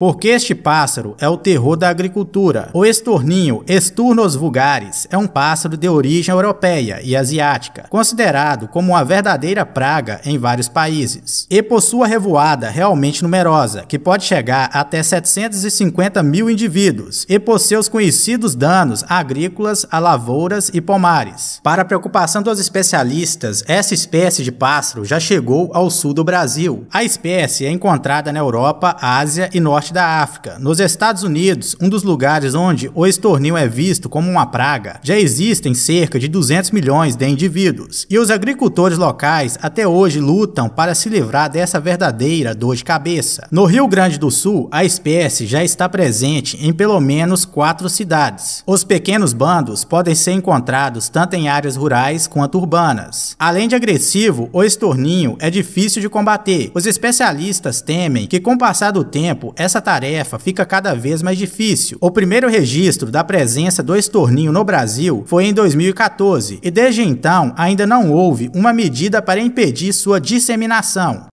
Porque este pássaro é o terror da agricultura. O estorninho Esturnos vulgaris é um pássaro de origem europeia e asiática, considerado como uma verdadeira praga em vários países, e possui uma revoada realmente numerosa, que pode chegar até 750 mil indivíduos, e por seus conhecidos danos agrícolas a lavouras e pomares. Para preocupação dos especialistas, essa espécie de pássaro já chegou ao sul do Brasil. A espécie é encontrada na Europa, Ásia e Norte norte da África. Nos Estados Unidos, um dos lugares onde o estornil é visto como uma praga, já existem cerca de 200 milhões de indivíduos, e os agricultores locais até hoje lutam para se livrar dessa verdadeira dor de cabeça. No Rio Grande do Sul, a espécie já está presente em pelo menos quatro cidades. Os pequenos bandos podem ser encontrados tanto em áreas rurais quanto urbanas. Além de agressivo, o estorninho é difícil de combater. Os especialistas temem que, com o passar do tempo, essa essa tarefa fica cada vez mais difícil. O primeiro registro da presença do estorninho no Brasil foi em 2014 e desde então ainda não houve uma medida para impedir sua disseminação.